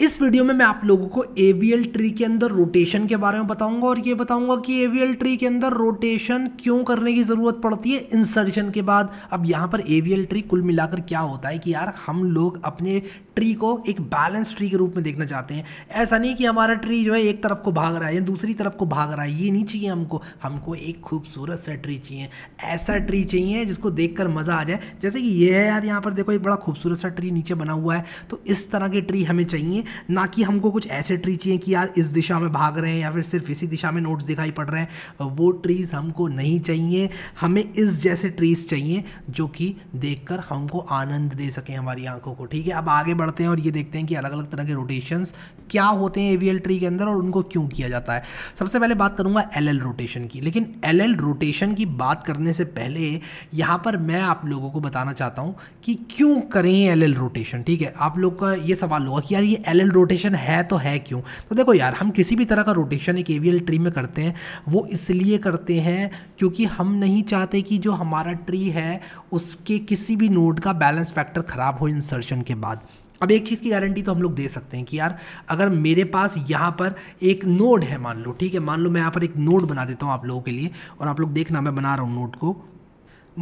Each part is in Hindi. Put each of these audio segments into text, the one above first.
इस वीडियो में मैं आप लोगों को एवीएल ट्री के अंदर रोटेशन के बारे में बताऊंगा और ये बताऊंगा कि एवीएल ट्री के अंदर रोटेशन क्यों करने की ज़रूरत पड़ती है इंसर्शन के बाद अब यहाँ पर एवीएल ट्री कुल मिलाकर क्या होता है कि यार हम लोग अपने ट्री को एक बैलेंस ट्री के रूप में देखना चाहते हैं ऐसा नहीं कि हमारा ट्री जो है एक तरफ को भाग रहा है या दूसरी तरफ को भाग रहा है ये नहीं चाहिए हमको हमको एक खूबसूरत सा ट्री चाहिए ऐसा ट्री चाहिए जिसको देख कर मज़ा आ जाए जैसे कि ये है यार यहाँ पर देखो एक बड़ा खूबसूरत सा ट्री नीचे बना हुआ है तो इस तरह के ट्री हमें चाहिए ना कि हमको कुछ ऐसे ट्री चाहिए कि यार इस दिशा में भाग रहे हैं या फिर सिर्फ इसी दिशा में नोट्स दिखाई पड़ रहे हैं वो ट्रीज़ हमको नहीं चाहिए हमें इस जैसे ट्रीज़ चाहिए जो कि देखकर हमको आनंद दे सकें हमारी आंखों को ठीक है अब आगे बढ़ते हैं और ये देखते हैं कि अलग अलग तरह के रोटेशंस क्या होते हैं एवीएल ट्री के अंदर और उनको क्यों किया जाता है सबसे पहले बात करूँगा एल रोटेशन की लेकिन एल रोटेशन की बात करने से पहले यहाँ पर मैं आप लोगों को बताना चाहता हूँ कि क्यों करें एल रोटेशन ठीक है आप लोग का ये सवाल होगा कि यार ये एल रोटेशन है तो है क्यों तो देखो यार हम किसी भी तरह का रोटेशन एक एवीएल ट्री में करते हैं वो इसलिए करते हैं क्योंकि हम नहीं चाहते कि जो हमारा ट्री है उसके किसी भी नोड का बैलेंस फैक्टर ख़राब हो इंसर्शन के बाद अब एक चीज़ की गारंटी तो हम लोग दे सकते हैं कि यार अगर मेरे पास यहाँ पर एक नोड है मान लो ठीक है मान लो मैं यहाँ पर एक नोड बना देता हूँ आप लोगों के लिए और आप लोग देखना मैं बना रहा हूँ नोड को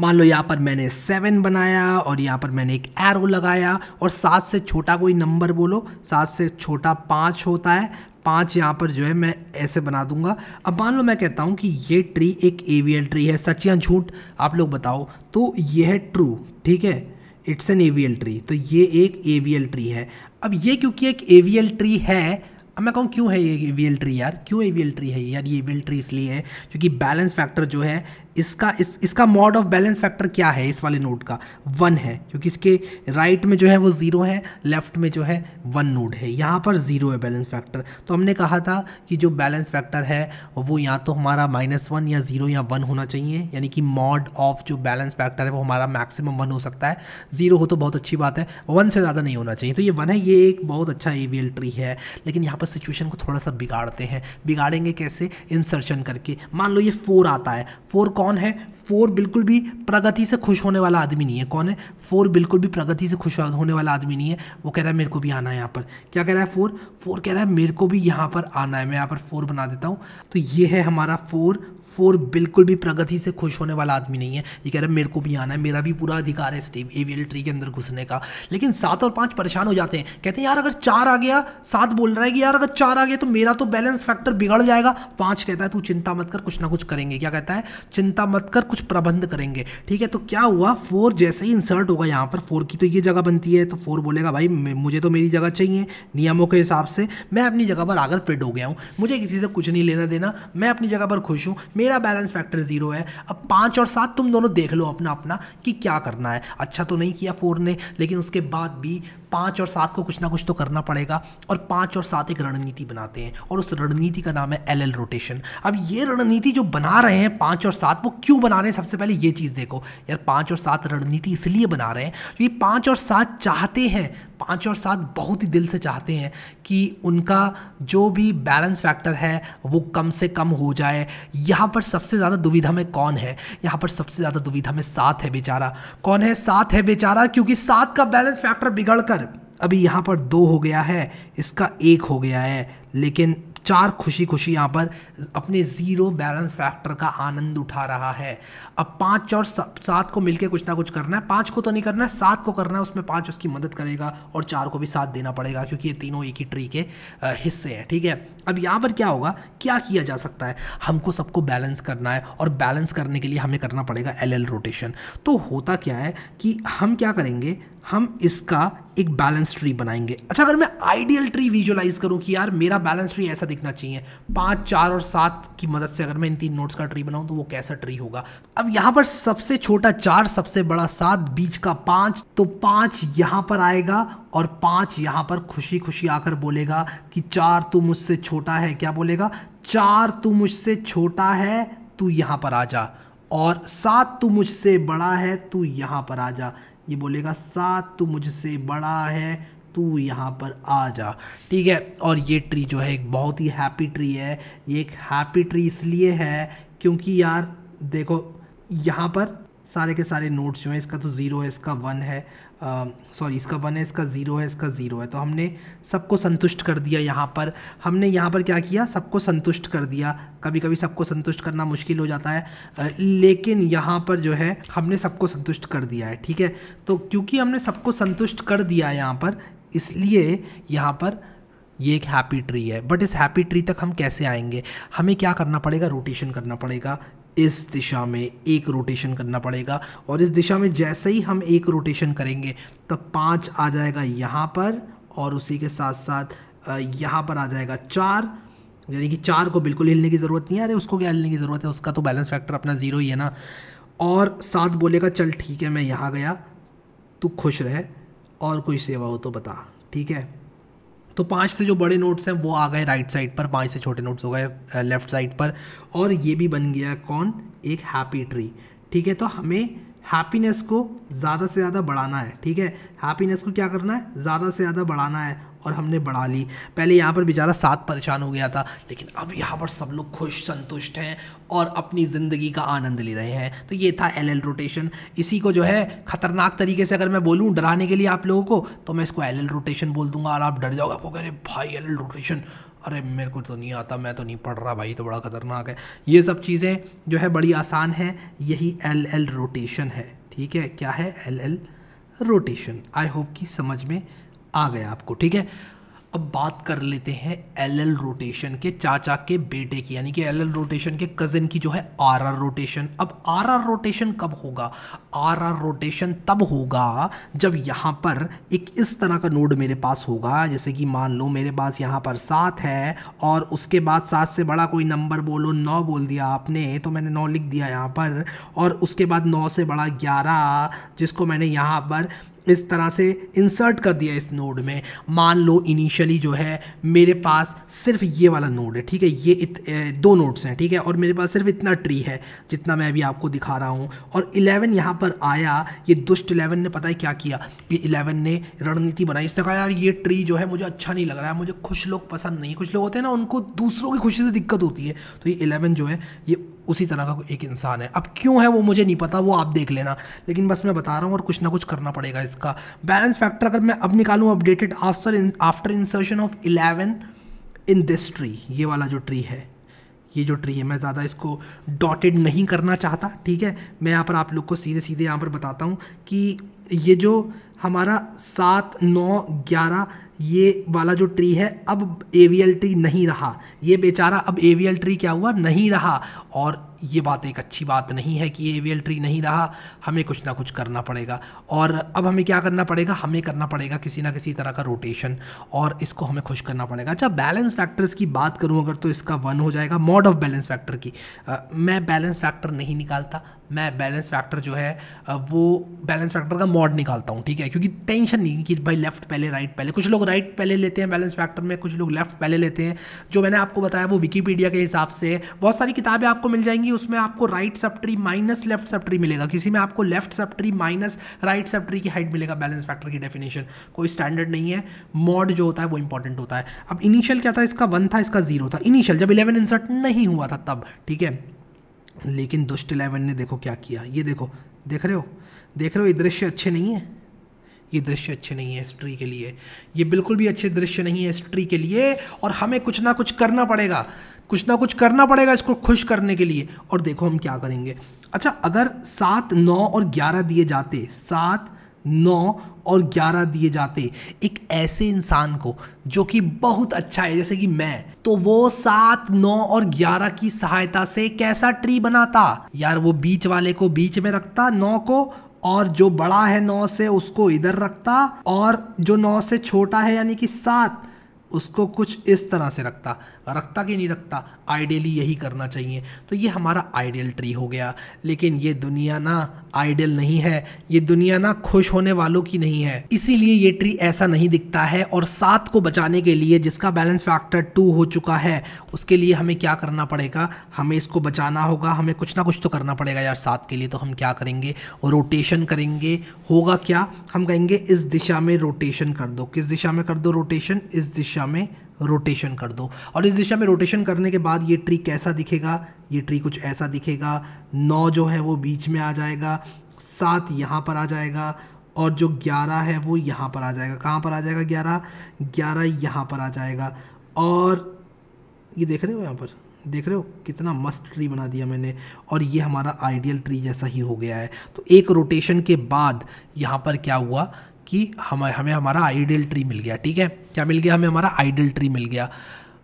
मान लो यहाँ पर मैंने सेवन बनाया और यहाँ पर मैंने एक एरो लगाया और सात से छोटा कोई नंबर बोलो सात से छोटा पाँच होता है पाँच यहाँ पर जो है मैं ऐसे बना दूंगा अब मान लो मैं कहता हूँ कि ये ट्री एक एवियल ट्री है सच या झूठ आप लोग बताओ तो ये है ट्रू ठीक है इट्स एन एवियल ट्री तो ये एक एवियल ट्री है अब ये क्योंकि एक एवियल ट्री है अब मैं कहूँ क्यों है ये एवियल ट्री यार क्यों एवियल ट्री है यार ये एवियल ट्री इसलिए है क्योंकि बैलेंस फैक्टर जो है इसका इस इसका मॉड ऑफ बैलेंस फैक्टर क्या है इस वाले नोड का वन है क्योंकि इसके राइट में जो है वो ज़ीरो है लेफ्ट में जो है वन नोड है यहाँ पर ज़ीरो है बैलेंस फैक्टर तो हमने कहा था कि जो बैलेंस फैक्टर है वो या तो हमारा माइनस वन या ज़ीरो या वन होना चाहिए यानी कि मॉड ऑफ जो बैलेंस फैक्टर है वो हमारा मैक्सिमम वन हो सकता है ज़ीरो हो तो बहुत अच्छी बात है वन से ज़्यादा नहीं होना चाहिए तो ये वन है ये एक बहुत अच्छा ई ट्री है लेकिन यहाँ पर सिचुएशन को थोड़ा सा बिगाड़ते हैं बिगाड़ेंगे कैसे इंसर्शन करके मान लो ये फोर आता है फोर कौन है फोर बिल्कुल भी प्रगति से खुश होने वाला आदमी नहीं है कौन है फोर बिल्कुल भी प्रगति से खुश होने वाला आदमी नहीं है वो कह रहा है मेरे को भी आना है यहाँ पर क्या कह रहा है फोर फोर कह रहा है मेरे को भी यहाँ पर आना है मैं यहाँ पर फोर बना देता हूँ तो ये है हमारा फोर फोर बिल्कुल भी प्रगति से खुश होने वाला आदमी नहीं है ये कह रहा है मेरे को भी आना है मेरा भी पूरा अधिकार है स्टीव एवियल ट्री के अंदर घुसने का लेकिन सात और पाँच परेशान हो जाते हैं कहते हैं यार अगर चार आ गया सात बोल रहा है कि यार अगर चार आ गया तो मेरा तो बैलेंस फैक्टर बिगड़ जाएगा पाँच कहता है तू चिंता मत कर कुछ ना कुछ करेंगे क्या कहता है चिंता चिंता मत कर कुछ प्रबंध करेंगे ठीक है तो क्या हुआ फोर जैसे ही इंसर्ट होगा यहाँ पर फोर की तो ये जगह बनती है तो फोर बोलेगा भाई मुझे तो मेरी जगह चाहिए नियमों के हिसाब से मैं अपनी जगह पर आकर फिट हो गया हूँ मुझे किसी से कुछ नहीं लेना देना मैं अपनी जगह पर खुश हूँ मेरा बैलेंस फैक्टर जीरो है अब पाँच और सात तुम दोनों देख लो अपना अपना कि क्या करना है अच्छा तो नहीं किया फोर ने लेकिन उसके बाद भी पाँच और सात को कुछ ना कुछ तो करना पड़ेगा और पाँच और सात एक रणनीति बनाते हैं और उस रणनीति का नाम है एल एल रोटेशन अब ये रणनीति जो बना रहे हैं पाँच और सात वो क्यों बना रहे हैं सबसे पहले ये चीज़ देखो यार पाँच और सात रणनीति इसलिए बना रहे हैं क्योंकि पाँच और सात चाहते हैं पाँच और सात बहुत ही दिल से चाहते हैं कि उनका जो भी बैलेंस फैक्टर है वो कम से कम हो जाए यहाँ पर सबसे ज़्यादा दुविधा में कौन है यहाँ पर सबसे ज़्यादा दुविधा में सात है बेचारा कौन है सात है बेचारा क्योंकि सात का बैलेंस फैक्टर बिगड़ कर अभी यहाँ पर दो हो गया है इसका एक हो गया है लेकिन चार खुशी खुशी यहाँ पर अपने ज़ीरो बैलेंस फैक्टर का आनंद उठा रहा है अब पाँच और सात को मिलकर कुछ ना कुछ करना है पाँच को तो नहीं करना है सात को करना है उसमें पाँच उसकी मदद करेगा और चार को भी साथ देना पड़ेगा क्योंकि ये तीनों एक ही ट्री के हिस्से हैं ठीक है अब यहाँ पर क्या होगा क्या किया जा सकता है हमको सबको बैलेंस करना है और बैलेंस करने के लिए हमें करना पड़ेगा एल एल रोटेशन तो होता क्या है कि हम क्या करेंगे हम इसका एक बैलेंस ट्री बनाएंगे अच्छा अगर मैं आइडियल ट्री विजुअलाइज करूं कि यार मेरा बैलेंस ट्री ऐसा दिखना चाहिए पाँच चार और सात की मदद से अगर मैं इन तीन नोट्स का ट्री बनाऊं तो वो कैसा ट्री होगा अब यहाँ पर सबसे छोटा चार सबसे बड़ा सात बीच का पाँच तो पाँच यहाँ पर आएगा और पाँच यहाँ पर खुशी खुशी आकर बोलेगा कि चार तू मुझसे छोटा है क्या बोलेगा चार तू मुझसे छोटा है तू यहाँ पर आ जा और सात तू मुझसे बड़ा है तू यहाँ पर आ जा ये बोलेगा सात तू मुझसे बड़ा है तू यहाँ पर आ जा ठीक है और ये ट्री जो है एक बहुत ही हैप्पी ट्री है ये एक हैप्पी ट्री इसलिए है क्योंकि यार देखो यहाँ पर सारे के सारे नोट्स जो हैं इसका तो ज़ीरो है इसका वन है सॉरी इसका वन है इसका ज़ीरो है इसका ज़ीरो है तो हमने सबको संतुष्ट कर दिया यहाँ पर हमने यहाँ पर क्या किया सबको संतुष्ट कर दिया कभी कभी सबको संतुष्ट करना मुश्किल हो जाता है लेकिन यहाँ पर जो है हमने सबको संतुष्ट कर दिया है ठीक है तो क्योंकि हमने सबको संतुष्ट कर दिया है यहाँ पर इसलिए यहाँ पर ये एक हैप्पी ट्री है बट इस हैप्पी ट्री तक हम कैसे आएंगे हमें क्या करना पड़ेगा रोटेशन करना पड़ेगा इस दिशा में एक रोटेशन करना पड़ेगा और इस दिशा में जैसे ही हम एक रोटेशन करेंगे तब पाँच आ जाएगा यहाँ पर और उसी के साथ साथ यहाँ पर आ जाएगा चार यानी कि चार को बिल्कुल हिलने की ज़रूरत नहीं है अरे उसको क्या हिलने की ज़रूरत है उसका तो बैलेंस फैक्टर अपना ज़ीरो ही है ना और सात बोलेगा चल ठीक है मैं यहाँ गया तू खुश रहे और कोई सेवा हो तो बता ठीक है तो पाँच से जो बड़े नोट्स हैं वो आ गए राइट साइड पर पाँच से छोटे नोट्स हो गए लेफ्ट साइड पर और ये भी बन गया कौन एक हैप्पी ट्री ठीक है तो हमें हैप्पीनेस को ज़्यादा से ज़्यादा बढ़ाना है ठीक है हैप्पीनेस को क्या करना है ज़्यादा से ज़्यादा बढ़ाना है और हमने बढ़ा ली पहले यहाँ पर बेचारा सात परेशान हो गया था लेकिन अब यहाँ पर सब लोग खुश संतुष्ट हैं और अपनी ज़िंदगी का आनंद ले रहे हैं तो ये था एल एल रोटेशन इसी को जो है ख़तरनाक तरीके से अगर मैं बोलूँ डराने के लिए आप लोगों को तो मैं इसको एल एल रोटेशन बोल दूंगा और आप डर जाओगे आपको कह रहे भाई एल एल रोटेशन अरे मेरे को तो नहीं आता मैं तो नहीं पढ़ रहा भाई तो बड़ा ख़तरनाक है ये सब चीज़ें जो है बड़ी आसान है यही एल एल रोटेशन है ठीक है क्या है L L rotation I hope कि समझ में आ गया आपको ठीक है अब बात कर लेते हैं एल एल रोटेशन के चाचा के बेटे की यानी कि एल एल रोटेशन के कज़िन की जो है आर आर रोटेशन अब आर आर रोटेशन कब होगा आर आर रोटेशन तब होगा जब यहाँ पर एक इस तरह का नोड मेरे पास होगा जैसे कि मान लो मेरे पास यहाँ पर सात है और उसके बाद सात से बड़ा कोई नंबर बोलो नौ बोल दिया आपने तो मैंने नौ लिख दिया यहाँ पर और उसके बाद नौ से बड़ा ग्यारह जिसको मैंने यहाँ पर इस तरह से इंसर्ट कर दिया इस नोड में मान लो इनिशियली जो है मेरे पास सिर्फ ये वाला नोड है ठीक है ये इत, दो नोड्स हैं ठीक है और मेरे पास सिर्फ इतना ट्री है जितना मैं अभी आपको दिखा रहा हूँ और इलेवन यहाँ पर आया ये दुष्ट इलेवन ने पता है क्या किया ये इलेवन ने रणनीति बनाई इसने कहा यार ये ट्री जो है मुझे अच्छा नहीं लग रहा है मुझे खुश लोग पसंद नहीं कुछ लोग होते हैं ना उनको दूसरों की खुशी से दिक्कत होती है तो ये इलेवन जो है ये उसी तरह का एक इंसान है अब क्यों है वो मुझे नहीं पता वो आप देख लेना लेकिन बस मैं बता रहा हूँ और कुछ ना कुछ करना पड़ेगा इसका बैलेंस फैक्टर अगर मैं अब निकालूँ updated after after insertion of eleven in this tree ये वाला जो ट्री है ये जो ट्री है मैं ज़्यादा इसको डॉटेड नहीं करना चाहता ठीक है मैं यहाँ पर आप लोग को सीधे सीधे यहाँ पर बताता हूँ कि ये जो हमारा सात नौ ग्यारह ये वाला जो ट्री है अब एवियल ट्री नहीं रहा ये बेचारा अब एवियल ट्री क्या हुआ नहीं रहा और ये बात एक अच्छी बात नहीं है कि एवियल ट्री नहीं रहा हमें कुछ ना कुछ करना पड़ेगा और अब हमें क्या करना पड़ेगा हमें करना पड़ेगा किसी ना किसी तरह का रोटेशन और इसको हमें खुश करना पड़ेगा अच्छा बैलेंस फैक्टर्स की बात करूँ अगर तो इसका वन हो जाएगा मॉड ऑफ बैलेंस फैक्टर की आ, मैं बैलेंस फैक्टर नहीं निकालता मैं बैलेंस फैक्टर जो है वो बैलेंस फैक्टर का मॉड निकालता हूँ ठीक है क्योंकि टेंशन नहीं कि भाई लेफ्ट पहले राइट पहले कुछ लोग राइट पहले लेते हैं बैलेंस फैक्टर में कुछ लोग लेफ्ट पहले लेते हैं जो मैंने आपको बताया वो विकीपीडिया के हिसाब से बहुत सारी किताबें आपको मिल जाएंगी उसमें आपको right subtree minus left subtree मिलेगा किसी में आपको left subtree minus right subtree की हाइट मिलेगा बैलेंस फैक्टर की डेफिनेशन कोई स्टैंडर्ड नहीं है मॉड जो होता है वो इंपॉर्टेंट होता है अब इनिशियल क्या था इसका वन था इसका जीरो था इनिशियल जब इलेवन इंसर्ट नहीं हुआ था तब ठीक है लेकिन दुष्ट इलेवन ने देखो क्या किया ये देखो देख रहे हो देख रहे हो ये दृश्य अच्छे नहीं है ये दृश्य अच्छे नहीं है इस ट्री के लिए ये बिल्कुल भी अच्छे दृश्य नहीं है इस ट्री के लिए और हमें कुछ ना कुछ करना पड़ेगा कुछ ना कुछ करना पड़ेगा इसको खुश करने के लिए और देखो हम क्या करेंगे अच्छा अगर सात नौ और ग्यारह दिए जाते सात नौ और ग्यारह दिए जाते एक ऐसे इंसान को जो कि बहुत अच्छा है जैसे कि मैं तो वो सात नौ और ग्यारह की सहायता से कैसा ट्री बनाता यार वो बीच वाले को बीच में रखता नौ को और जो बड़ा है नौ से उसको इधर रखता और जो नौ से छोटा है यानी कि सात उसको कुछ इस तरह से रखता रखता कि नहीं रखता आइडियली यही करना चाहिए तो ये हमारा आइडियल ट्री हो गया लेकिन ये दुनिया ना आइडियल नहीं है ये दुनिया ना खुश होने वालों की नहीं है इसीलिए ये ट्री ऐसा नहीं दिखता है और सात को बचाने के लिए जिसका बैलेंस फैक्टर टू हो चुका है उसके लिए हमें क्या करना पड़ेगा हमें इसको बचाना होगा हमें कुछ ना कुछ तो करना पड़ेगा यार सात के लिए तो हम क्या करेंगे रोटेशन करेंगे होगा क्या हम कहेंगे इस दिशा में रोटेशन कर दो किस दिशा में कर दो रोटेशन इस दिशा दिशा में रोटेशन कर दो और इस दिशा में रोटेशन करने के बाद ये ट्री कैसा दिखेगा ये ट्री कुछ ऐसा दिखेगा नौ जो है वो बीच में आ जाएगा सात यहाँ पर आ जाएगा और जो ग्यारह है वो यहाँ पर आ जाएगा कहाँ पर आ जाएगा ग्यारह ग्यारह यहाँ पर आ जाएगा और ये देख रहे हो यहाँ पर देख रहे हो कितना मस्त ट्री बना दिया मैंने और ये हमारा आइडियल ट्री जैसा ही हो गया है तो एक रोटेशन के बाद यहाँ पर क्या हुआ कि हमें हमें हमारा आइडियल ट्री मिल गया ठीक है क्या मिल गया हमें हमारा आइडियल ट्री मिल गया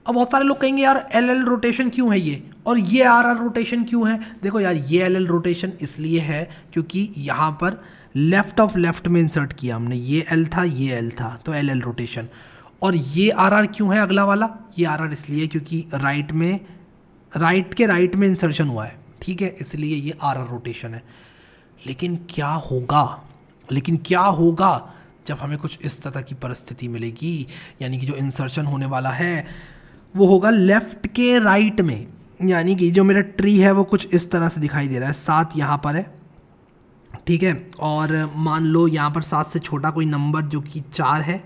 अब बहुत सारे लोग कहेंगे यार एल एल रोटेशन क्यों है ये और ये आर आर रोटेशन क्यों है देखो यार ये एल एल रोटेशन इसलिए है क्योंकि यहाँ पर लेफ़्ट ऑफ लेफ़्ट में इंसर्ट किया हमने ये एल था ये एल था तो एल एल रोटेशन और ये आर आर क्यों है अगला वाला ये आर आर इसलिए क्योंकि राइट में राइट के राइट में इंसर्शन हुआ है ठीक है इसलिए ये आर आर रोटेशन है लेकिन क्या होगा लेकिन क्या होगा जब हमें कुछ इस तरह की परिस्थिति मिलेगी यानी कि जो इंसर्शन होने वाला है वो होगा लेफ़्ट के राइट में यानी कि जो मेरा ट्री है वो कुछ इस तरह से दिखाई दे रहा है सात यहाँ पर है ठीक है और मान लो यहाँ पर सात से छोटा कोई नंबर जो कि चार है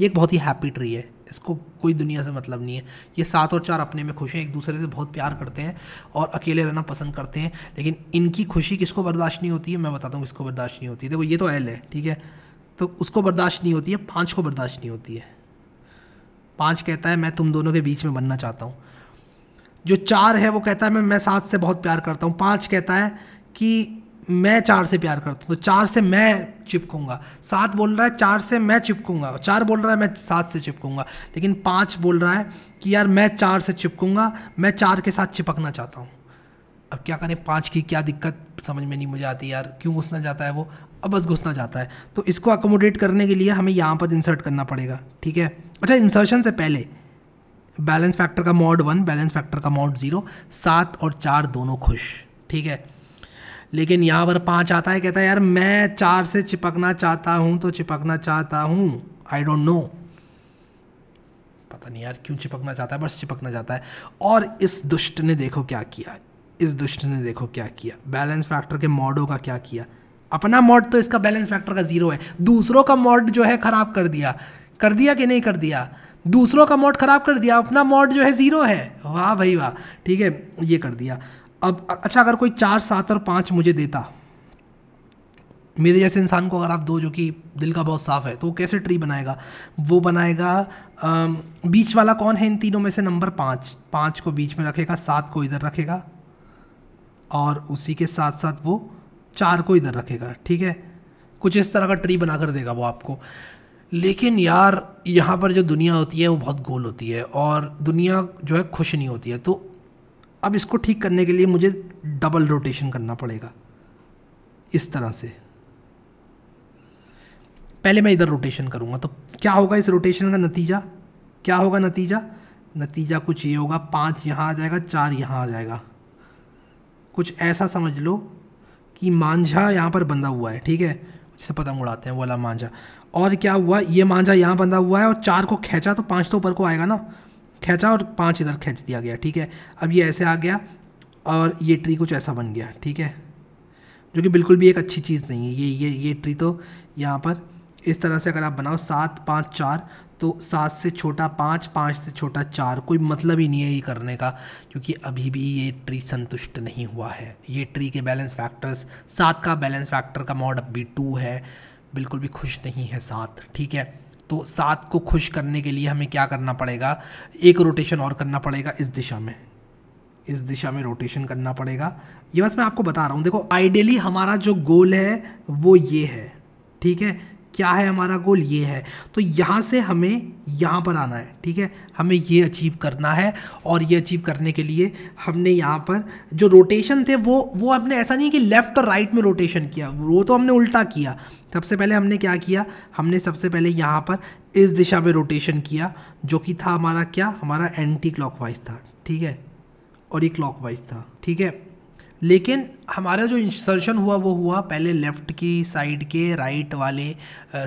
ये एक बहुत ही हैप्पी ट्री है इसको कोई दुनिया से मतलब नहीं है ये सात और चार अपने में खुश हैं एक दूसरे से बहुत प्यार करते हैं और अकेले रहना पसंद करते हैं लेकिन इनकी खुशी किसको बर्दाश्त नहीं होती है मैं बताता हूँ किसको बर्दाश्त नहीं होती है देखो ये तो एल है ठीक है तो उसको बर्दाश्त नहीं होती है पाँच को बर्दाश्त नहीं होती है पाँच कहता है मैं तुम दोनों के बीच में बनना चाहता हूँ जो चार है वो कहता है मैं मैं सात से बहुत प्यार करता हूँ पाँच कहता है कि मैं चार से प्यार करता हूँ तो चार से मैं चिपकूंगा सात बोल रहा है चार से मैं चिपकूंगा चार बोल रहा है मैं सात से चिपकूंगा लेकिन पाँच बोल रहा है कि यार मैं चार से चिपकूंगा मैं चार के साथ चिपकना चाहता हूँ अब क्या करें पाँच की क्या दिक्कत समझ में नहीं मुझे आती यार क्यों घुसना जाता है वो अब बस घुसना जाता है तो इसको अकोमोडेट करने के लिए हमें यहाँ पर इंसर्ट करना पड़ेगा ठीक है अच्छा इंसर्शन से पहले बैलेंस फैक्टर का मॉड वन बैलेंस फैक्टर का मॉड ज़ीरो सात और चार दोनों खुश ठीक है लेकिन यहाँ पर पाँच आता है कहता है यार मैं चार से चिपकना चाहता हूँ तो चिपकना चाहता हूँ आई डोंट नो पता नहीं यार क्यों चिपकना चाहता है बस चिपकना चाहता है और इस दुष्ट ने देखो क्या किया इस दुष्ट ने देखो क्या किया बैलेंस फैक्टर के मॉडों का क्या किया अपना मॉड तो इसका बैलेंस फैक्टर का ज़ीरो है दूसरों का मॉड जो है ख़राब कर दिया कर दिया कि नहीं कर दिया दूसरों का मॉड ख़राब कर दिया अपना मॉड जो है ज़ीरो है वाह भाई वाह ठीक है ये कर दिया अब अच्छा अगर कोई चार सात और पाँच मुझे देता मेरे जैसे इंसान को अगर आप दो जो कि दिल का बहुत साफ़ है तो वो कैसे ट्री बनाएगा वो बनाएगा आ, बीच वाला कौन है इन तीनों में से नंबर पाँच पाँच को बीच में रखेगा सात को इधर रखेगा और उसी के साथ साथ वो चार को इधर रखेगा ठीक है कुछ इस तरह का ट्री बना कर देगा वो आपको लेकिन यार यहाँ पर जो दुनिया होती है वो बहुत गोल होती है और दुनिया जो है खुश नहीं होती है तो अब इसको ठीक करने के लिए मुझे डबल रोटेशन करना पड़ेगा इस तरह से पहले मैं इधर रोटेशन करूँगा तो क्या होगा इस रोटेशन का नतीजा क्या होगा नतीजा नतीजा कुछ ये होगा पाँच यहाँ आ जाएगा चार यहाँ आ जाएगा कुछ ऐसा समझ लो कि मांझा यहाँ पर बंधा हुआ है ठीक है जिसे पतंग उड़ाते हैं वाला मांझा और क्या हुआ ये मांझा यहाँ बंधा हुआ है और चार को खींचा तो पाँच तो ऊपर को आएगा ना खींचा और पाँच इधर खींच दिया गया ठीक है अब ये ऐसे आ गया और ये ट्री कुछ ऐसा बन गया ठीक है जो कि बिल्कुल भी एक अच्छी चीज़ नहीं है ये ये ये ट्री तो यहाँ पर इस तरह से अगर आप बनाओ सात पाँच चार तो सात से छोटा पाँच पाँच से छोटा चार कोई मतलब ही नहीं है ये करने का क्योंकि अभी भी ये ट्री संतुष्ट नहीं हुआ है ये ट्री के बैलेंस फैक्टर्स सात का बैलेंस फैक्टर का मॉड भी टू है बिल्कुल भी खुश नहीं है सात ठीक है तो सात को खुश करने के लिए हमें क्या करना पड़ेगा एक रोटेशन और करना पड़ेगा इस दिशा में इस दिशा में रोटेशन करना पड़ेगा ये बस मैं आपको बता रहा हूँ देखो आइडियली हमारा जो गोल है वो ये है ठीक है क्या है हमारा गोल ये है तो यहाँ से हमें यहाँ पर आना है ठीक है हमें ये अचीव करना है और ये अचीव करने के लिए हमने यहाँ पर जो रोटेशन थे वो वो हमने ऐसा नहीं कि लेफ़्ट और राइट में रोटेशन किया वो तो हमने उल्टा किया सबसे पहले हमने क्या किया हमने सबसे पहले यहाँ पर इस दिशा में रोटेशन किया जो कि था हमारा क्या हमारा एंटी क्लॉकवाइज था ठीक है और ये क्लॉकवाइज था ठीक है लेकिन हमारा जो इंसर्शन हुआ वो हुआ पहले लेफ़्ट की साइड के राइट वाले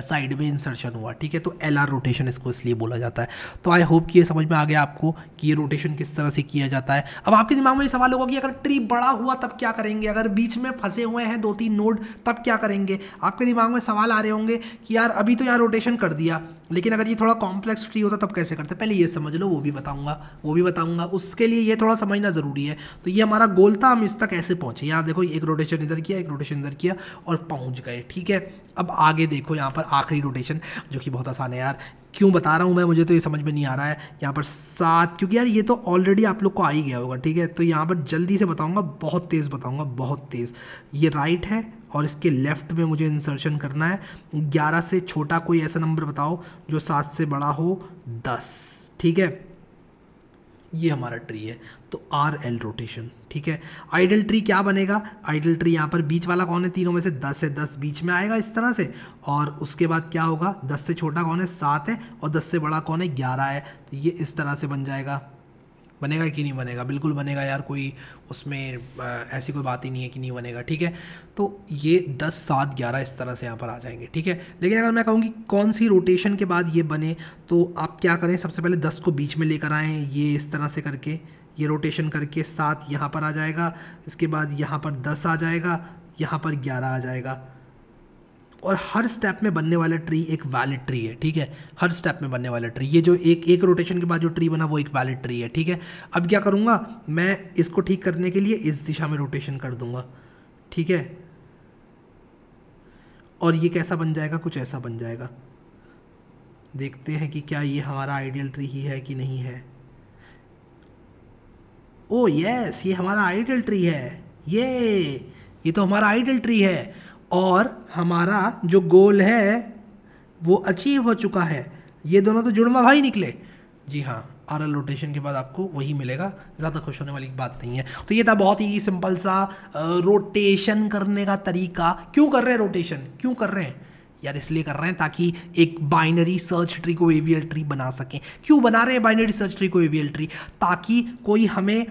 साइड में इंसर्शन हुआ ठीक है तो एल आर रोटेशन इसको इसलिए बोला जाता है तो आई होप कि ये समझ में आ गया आपको कि ये रोटेशन किस तरह से किया जाता है अब आपके दिमाग में ये सवाल होगा कि अगर ट्री बड़ा हुआ तब क्या करेंगे अगर बीच में फंसे हुए हैं दो तीन नोड तब क्या करेंगे आपके दिमाग में सवाल आ रहे होंगे कि यार अभी तो यहाँ रोटेशन कर दिया लेकिन अगर ये थोड़ा कॉम्प्लेक्स ट्री होता तब कैसे करते पहले ये समझ लो वो भी बताऊँगा वो भी बताऊँगा उसके लिए ये थोड़ा समझना ज़रूरी है तो ये हमारा गोल था हम इस तक ऐसे पहुँचे यहाँ देखो एक रोटेशन इधर किया एक रोटेशन इधर किया और पहुंच गए ठीक है अब आगे देखो यहाँ पर आखिरी रोटेशन जो कि बहुत आसान है यार क्यों बता रहा हूँ मैं मुझे तो ये समझ में नहीं आ रहा है यहाँ पर सात क्योंकि यार ये तो ऑलरेडी आप लोग को आ ही गया होगा ठीक है तो यहाँ पर जल्दी से बताऊँगा बहुत तेज़ बताऊँगा बहुत तेज़ ये राइट है और इसके लेफ़्ट में मुझे इंसर्शन करना है ग्यारह से छोटा कोई ऐसा नंबर बताओ जो सात से बड़ा हो दस ठीक है ये हमारा ट्री है तो आर एल रोटेशन ठीक है आइडल ट्री क्या बनेगा आइडल ट्री यहाँ पर बीच वाला कौन है तीनों में से दस है दस बीच में आएगा इस तरह से और उसके बाद क्या होगा दस से छोटा कौन है सात है और दस से बड़ा कौन है ग्यारह है तो ये इस तरह से बन जाएगा बनेगा कि नहीं बनेगा बिल्कुल बनेगा यार कोई उसमें ऐसी कोई बात ही नहीं है कि नहीं बनेगा ठीक है तो ये दस सात ग्यारह इस तरह से यहाँ पर आ जाएंगे ठीक है लेकिन अगर मैं कहूँ कि कौन सी रोटेशन के बाद ये बने तो आप क्या करें सबसे पहले दस को बीच में लेकर आएँ ये इस तरह से करके ये रोटेशन करके सात यहाँ पर आ जाएगा इसके बाद यहाँ पर दस आ जाएगा यहाँ पर ग्यारह आ जाएगा और हर स्टेप में बनने वाला ट्री एक वैलिड ट्री है ठीक है हर स्टेप में बनने वाला ट्री ये जो एक एक रोटेशन के बाद जो ट्री बना वो एक वैलिड ट्री है ठीक है अब क्या करूँगा मैं इसको ठीक करने के लिए इस दिशा में रोटेशन कर दूंगा ठीक है और ये कैसा बन जाएगा कुछ ऐसा बन जाएगा देखते हैं कि क्या ये हमारा आइडियल ट्री ही है कि नहीं है ओ oh, यस ये हमारा आइडियल ट्री है ये ये तो हमारा आइडियल ट्री है और हमारा जो गोल है वो अचीव हो चुका है ये दोनों तो जुड़वा भाई निकले जी हाँ आर एल रोटेशन के बाद आपको वही मिलेगा ज़्यादा खुश होने वाली बात नहीं है तो ये था बहुत ही सिंपल सा रोटेशन करने का तरीका क्यों कर रहे हैं रोटेशन क्यों कर रहे हैं यार इसलिए कर रहे हैं ताकि एक बाइनरी सर्च ट्री को एवीएल ट्री बना सकें क्यों बना रहे हैं बाइनरी सर्च ट्री को एवीएल ट्री ताकि कोई हमें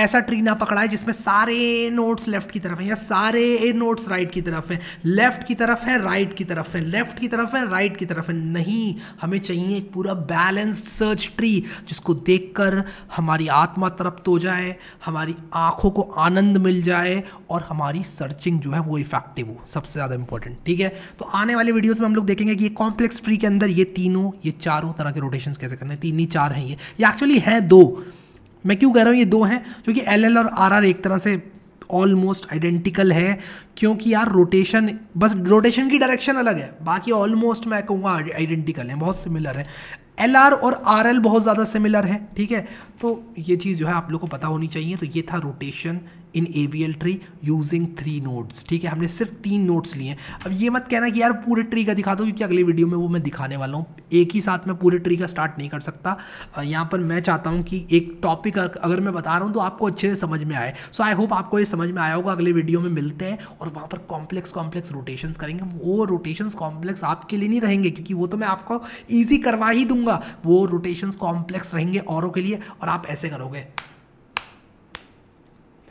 ऐसा ट्री ना पकड़ा है जिसमें सारे नोट्स लेफ्ट की तरफ है या सारे नोट्स राइट की तरफ है लेफ्ट की तरफ है राइट की तरफ है लेफ्ट की तरफ है राइट की तरफ है नहीं हमें चाहिए एक पूरा बैलेंस्ड सर्च ट्री जिसको कर हमारी आत्मा तृप्त हो जाए हमारी आंखों को आनंद मिल जाए और हमारी सर्चिंग जो है वो इफेक्टिव हो सबसे ज़्यादा इंपॉर्टेंट ठीक है तो आने वाले वीडियोज़ में हम लोग देखेंगे कि ये कॉम्प्लेक्स ट्री के अंदर ये तीनों ये चारों तरह के रोटेशन कैसे करने तीन ही चार हैं ये ये एक्चुअली है दो मैं क्यों कह रहा हूँ ये दो हैं क्योंकि एल और आर एक तरह से ऑलमोस्ट आइडेंटिकल है क्योंकि यार रोटेशन बस रोटेशन की डायरेक्शन अलग है बाकी ऑलमोस्ट मैं कहूँगा आइडेंटिकल है बहुत सिमिलर है एल और आर बहुत ज़्यादा सिमिलर है ठीक है तो ये चीज़ जो है आप लोग को पता होनी चाहिए तो ये था rotation in A B L tree using three nodes ठीक है हमने सिर्फ तीन नोट्स लिए हैं अब ये मत कहना कि यार पूरे ट्री का दिखा दो क्योंकि अगली वीडियो में वो मैं दिखाने वाला हूँ एक ही साथ मैं पूरे ट्री का स्टार्ट नहीं कर सकता यहाँ पर मैं चाहता हूँ कि एक टॉपिक अगर मैं बता रहा हूँ तो आपको अच्छे से समझ में आए सो आई होप आपको ये समझ में आया होगा अगले वीडियो में मिलते हैं और वहाँ पर कॉम्प्लेक्स कॉम्प्लेक्स रोटेशंस करेंगे वो रोटेशंस कॉम्प्लेक्स आपके लिए नहीं रहेंगे क्योंकि वो तो मैं आपको ईजी करवा ही दूंगा वो रोटेशंस कॉम्प्लेक्स रहेंगे औरों के लिए और आप ऐसे करोगे